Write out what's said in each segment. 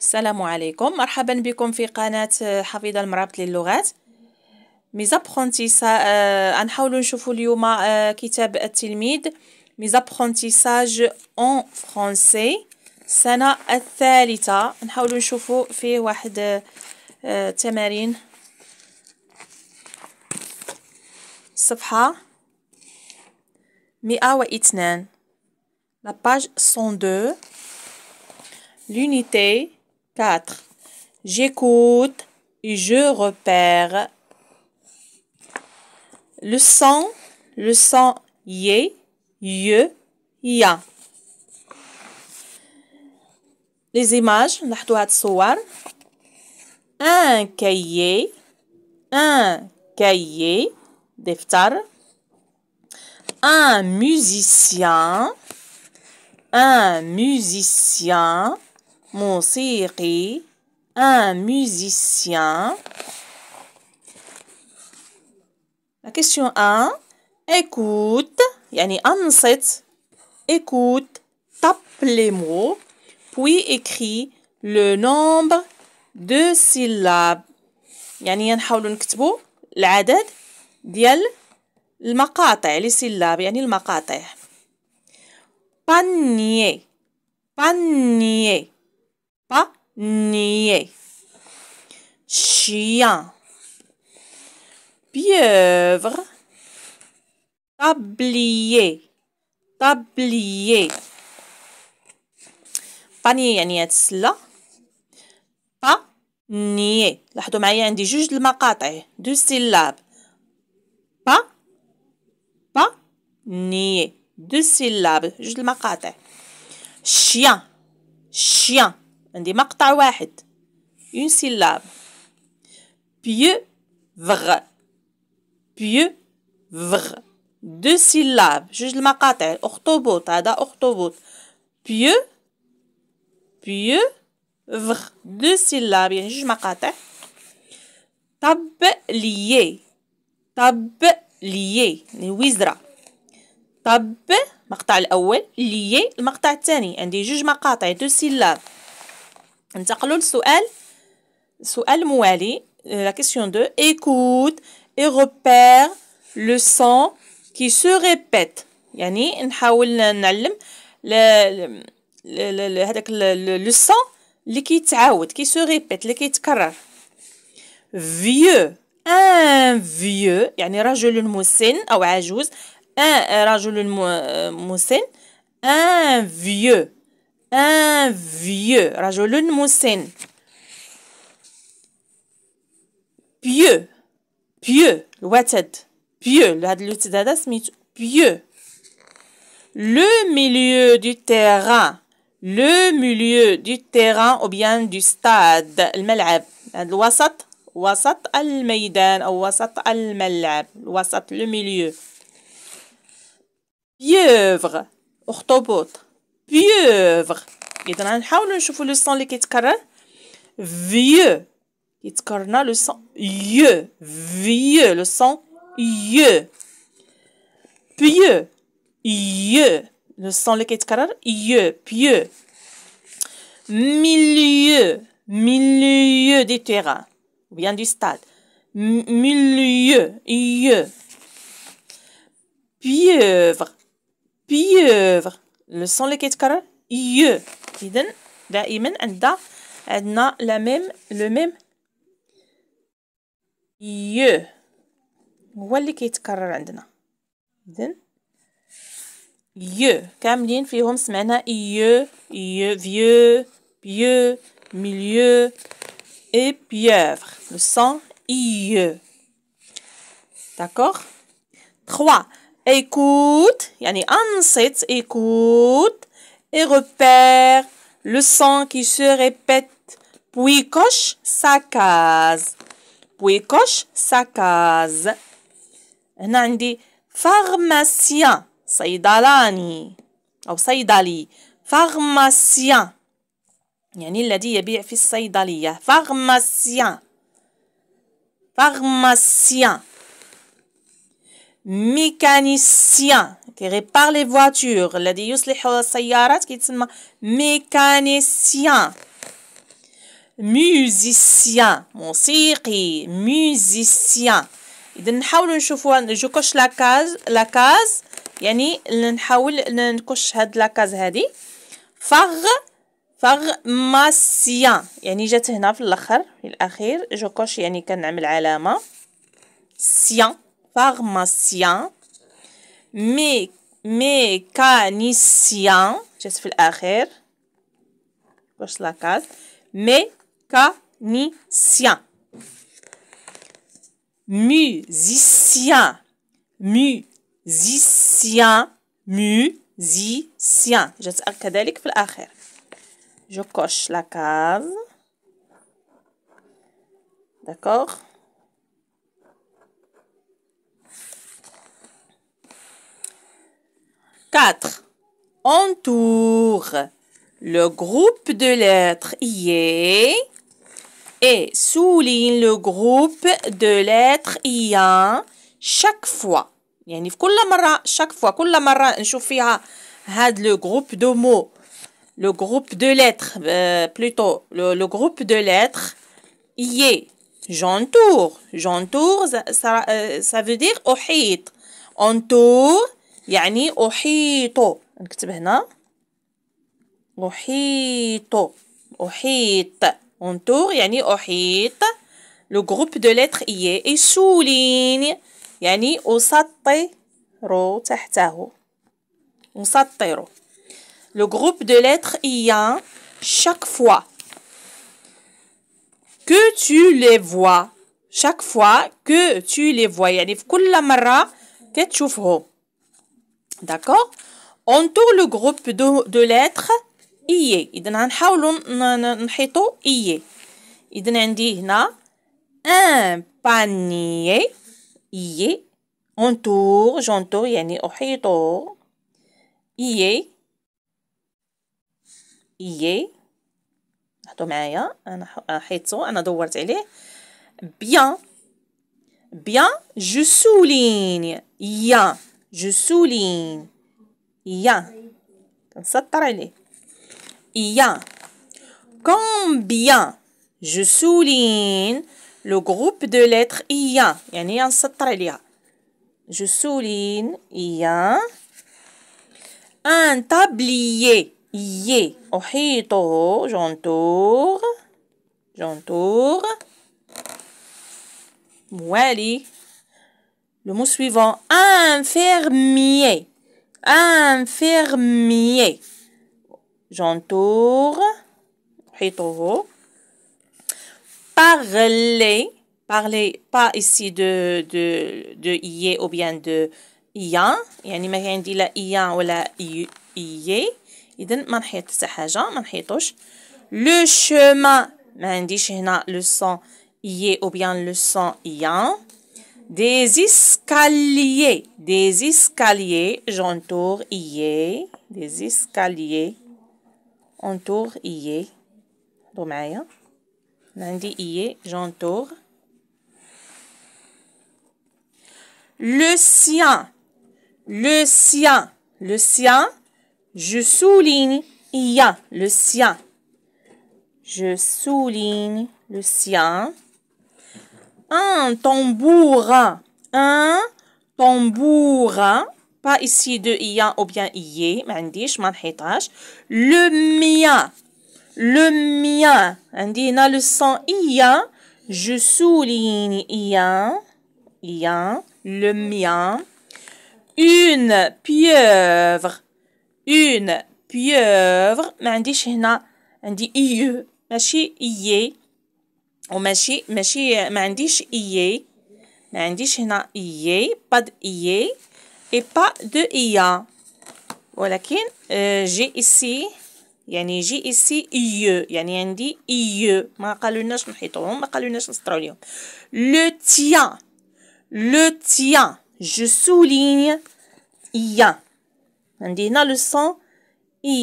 السلام عليكم مرحبا بكم في قناة حفيدة المرابط للغات ميزابخونتيسا آه، غنحاولوا نشوفوا اليوم آه، كتاب التلميذ ميزابخونتيساج اون فرونسي السنة الثالثة نحاولوا نشوفوا فيه واحد التمارين آه، الصفحة مئة واثنان لاباج صون دو لونيتي 4. J'écoute et je repère. Le son, le son yé, yé, ya. Les images, un cahier, un cahier, deftar, un musicien, un musicien, موسيقي un musicien la question 1 écoute يعني انصت écoute tape les mots puis écris le nombre de syllabes يعني نحاولوا نكتبوا العدد ديال المقاطع لي سيلاب يعني المقاطع panier panier نيي شيان بيوفر طابليي طابليي بانيي يعني هاد السله با نيي لاحظوا معايا عندي جوج المقاطع دو سيلاب با با نيي دو سيلاب جوج المقاطع شيان شيان عندي مقطع واحد اون سيلاب بيو فغ بيو فغ دو سيلاب جوج المقاطع اخطبوط هذا اخطبوط بيو بيو فغ دو سيلاب يعني جوج مقاطع طب ليي طب ليي وزرا طب المقطع الاول ليي المقطع الثاني عندي جوج مقاطع دو سيلاب ننتقلوا للسؤال السؤال الموالي لا كيسيون دو ايكوت اي روبير لو سون كي سو ريبيت يعني نحاول نعلم هذاك لو سون اللي كيتعاود كي سو ريبيت اللي كيتكرر فيو ان فيو يعني رجل مسن او عجوز ان رجل مسن ان فيو un vieux. Rajolun Moussen. Pieux. Pieux. Watet. Pieux. L'adlutidada smith. Pieux. Le milieu du terrain. Le milieu du terrain ou bien du stade. Le malab. Le Wasat al-maïdan. Wasat al-malab. Wasat le milieu. Pieuvre. Orthopote. PIEUVRE Il y a une fois où on a le son qui est carré VIEUX Il y a une fois où le son VIEUX VIEUX Le son VIEUX PIEUX VIEUX Le son qui est carré VIEUX PIEUX Milieu milieu Des terrains Il vient du stade milieu VIEUX PIEUVRE PIEUVRE PIEUVRE لو لي كيتكرر يو اذا دائما عندنا عندنا لا ميم لو ميم يو هو اللي كيتكرر عندنا اذا يو كاملين فيهم سمعنا يو يو فيو بيو ميليو اي بيوفر لو سون يو داكور 3 écoute, yani Ansets, écoute, et repère le son qui se répète, puis coche sa case, puis coche sa case. هنا عندي pharmacien saïdalani, أو dali pharmacien يعني الذي يبيع في الصيدلية pharmacien pharmacien ميكانيسيان كيغيبار لي فواتور الذي يصلح السيارات كيتسمى ميكانيسيان ميوزيسيان موسيقي ميوزيسيان اذا نحاولوا نشوفوا كوش لا كاز لا كاز يعني نحاول نكش هاد لا كاز هادي فغ ماسيان يعني جات هنا في الاخر في الاخير جو كوش يعني كنعمل علامه سيان pharmacien, mécanicien, mécanicien, je suis Je coche la case, mécanicien, musicien, musicien, musicien, je suis académique, je coche la case. D'accord 4. Entoure. Le groupe de lettres Y et souligne le groupe de lettres yé » chaque fois. يعني في كل مرة chaque fois كل la نشوف فيها هذا le groupe de mots le groupe de lettres euh, plutôt le, groupe de lettres y j'entoure j'entoure euh, ça, veut dire ohit entoure Yani ohito. on est en train de on tourne, yanni, ouhito, le groupe de lettres yé, et souligne, Yani ou sottero, t'achètero. Le groupe de lettres yé, chaque fois que tu les vois, chaque fois que tu les vois, yanni, pour la que tu te D'accord On tourne le groupe de, de lettres إي إذا غنحاولو نحيطو إي إذا عندي هنا أن بانيي إي أنتور جونتور يعني أحيطو إي إي حطو معايا أنا حيطو أنا دورت عليه بيان بيان جو سوليني يا Je souligne. ian ». En عليه Ian ». combien je souligne le groupe de lettres ia يعني نسطر je souligne ian ». un tablier y Ohito. j'entoure j'entoure Mouali. Le mot suivant, infirmier. Infirmier. J'entoure. Parler. Parler, pas ici de, de, de yé ou bien de yan. Il y a dit la yan ou yé. Il man hit man Le chemin, man le son yé ou bien le son yan. Des escaliers. Des escaliers. J'entoure est, Des escaliers. Entoure ier. Domaya. Hein. y est, J'entoure. Le sien. Le sien. Le sien. Je souligne a, Le sien. Je souligne le sien un tambour, un tambour, pas ici de ia ou bien ié, ما عنديش tâche le mien, le mien, a le son ia, je souligne ia, ia, le mien, une pieuvre, une pieuvre, dit عنديش هنا, عندي ieu, ماشي ié, on dit, je Je pas d'IA. Et pas de Voilà J'ai ici. J'ai ici. J'ai dit IA. Je souligne. allé m'a dit Je suis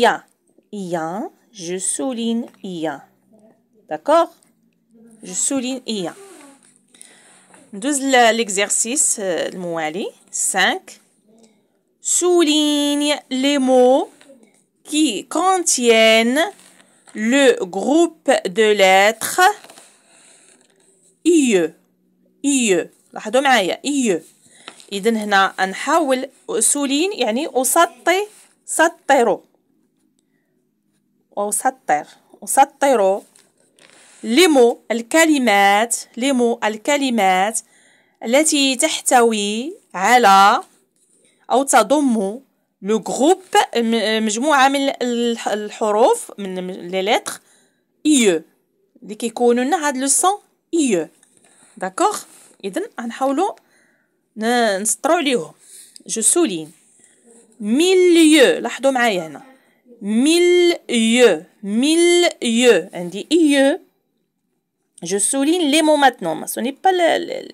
allé dit m'a Je suis allé à Je dit m'a dit Je m'a dit je souligne IA. Nous l'exercice euh, le ali 5. Souligne les mots qui contiennent le groupe de lettres IE. IE. لاحظوا IE. إذا هنا نحاول سولين يعني أسطي سطرو لي مو الكلمات لي مو الكلمات التي تحتوي على أو تضم لو جروب مجموعة من الحروف من لي ليتر إيو اللي كيكونوا لنا هاد لو سون إيو داكوغ إذا غنحاولو نسطرو عليهم جو سولين ميليو لاحظوا معايا هنا ميليو ميليو عندي إيو Je souligne les mots maintenant. Ce n'est pas le, les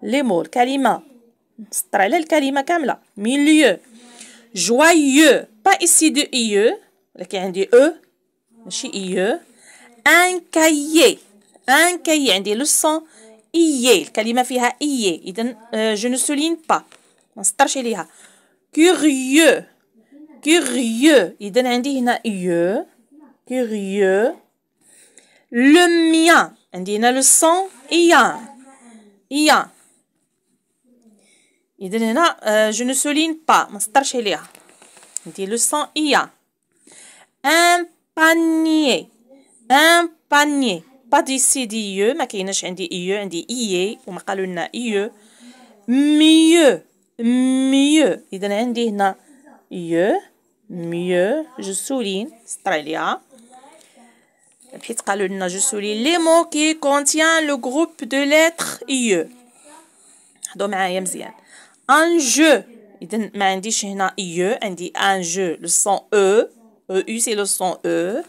les mots, le kalima. le kalima kamla. Milieu. Joyeux. Pas ici de IE. Le dit E. Chez IE. Un cahier. Un cahier. Un des leçons. IE. Le kalima fiha IE. Euh, je ne souligne pas. Curieux. Curieux. Il donne un IE. Curieux. Le mien. عندنا لو سون ايا ايا اذا هنا جو نو سولين با ما سطرش عليها عندي لو سون ايا أن بانيي أن بانيي با دي سي دي يو ما كايناش عندي إيو عندي إيي وما قالوا لنا إيو ميو ميو اذا عندي هنا يو ميو جو سولين سطر عليها les mots qui contiennent le groupe de lettres e. IE. Hein. Un jeu. E. un jeu. Le son E. EU, c'est le son E.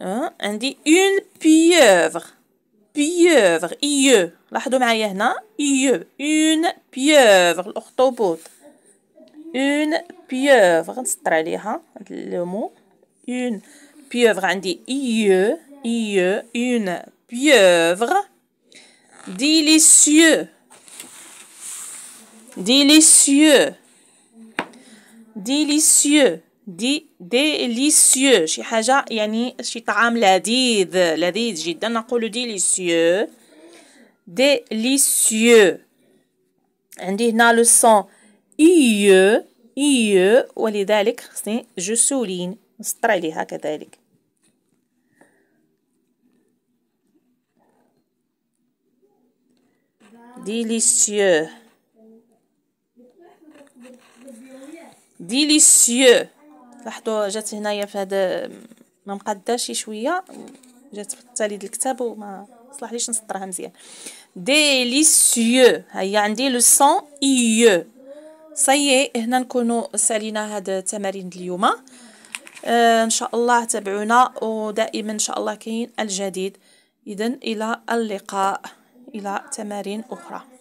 Hein? dit une pieuvre. Pieuvre. E. IE. Hein? IE. Une pieuvre. L'orthobot. Une pieuvre. Le mot. Une pieuvre dit ie, une pieuvre. Délicieux, délicieux, délicieux, دي ديليسيو شي حاجه يعني شي طعام لذيذ لذيذ جدا نقول ديليسيو ديليسيو عندي هنا لو سون اي اي ولذلك خصني je souligne. نسطر عليها كذلك ديليسيو ديليسيو لاحظوا جات هنايا في هذا ما مقداش شي شويه جات في التالي ديال الكتاب وما صلاح ليش نسطرها مزيان ديليسيو هي عندي لو سون ايو صايي هنا نكونوا سالينا هاد التمارين اليوم آه، ان شاء الله تابعونا ودائما ان شاء الله كاين الجديد اذا الى اللقاء الى تمارين اخرى